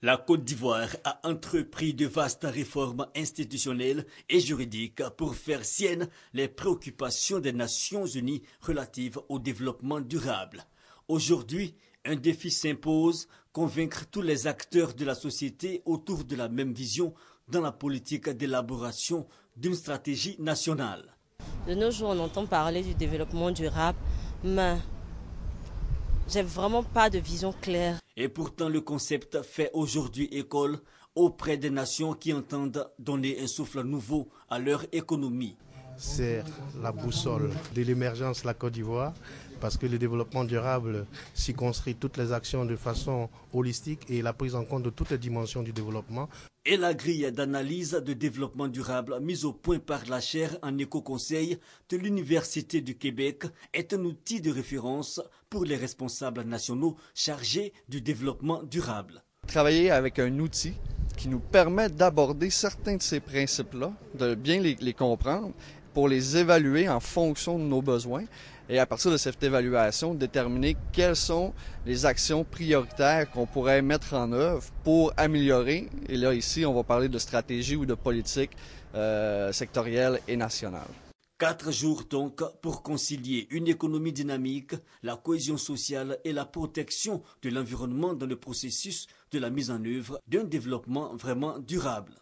La Côte d'Ivoire a entrepris de vastes réformes institutionnelles et juridiques pour faire sienne les préoccupations des Nations Unies relatives au développement durable. Aujourd'hui, un défi s'impose, convaincre tous les acteurs de la société autour de la même vision dans la politique d'élaboration d'une stratégie nationale. De nos jours, on entend parler du développement durable, mais j'ai vraiment pas de vision claire. Et pourtant, le concept fait aujourd'hui école auprès des nations qui entendent donner un souffle nouveau à leur économie. C'est la boussole de l'émergence, la Côte d'Ivoire parce que le développement durable s'y construit toutes les actions de façon holistique et la prise en compte de toutes les dimensions du développement. Et la grille d'analyse de développement durable mise au point par la chaire en éco-conseil de l'Université du Québec est un outil de référence pour les responsables nationaux chargés du développement durable. Travailler avec un outil qui nous permet d'aborder certains de ces principes-là, de bien les, les comprendre pour les évaluer en fonction de nos besoins et à partir de cette évaluation, déterminer quelles sont les actions prioritaires qu'on pourrait mettre en œuvre pour améliorer, et là ici on va parler de stratégie ou de politique euh, sectorielle et nationale. Quatre jours donc pour concilier une économie dynamique, la cohésion sociale et la protection de l'environnement dans le processus de la mise en œuvre d'un développement vraiment durable.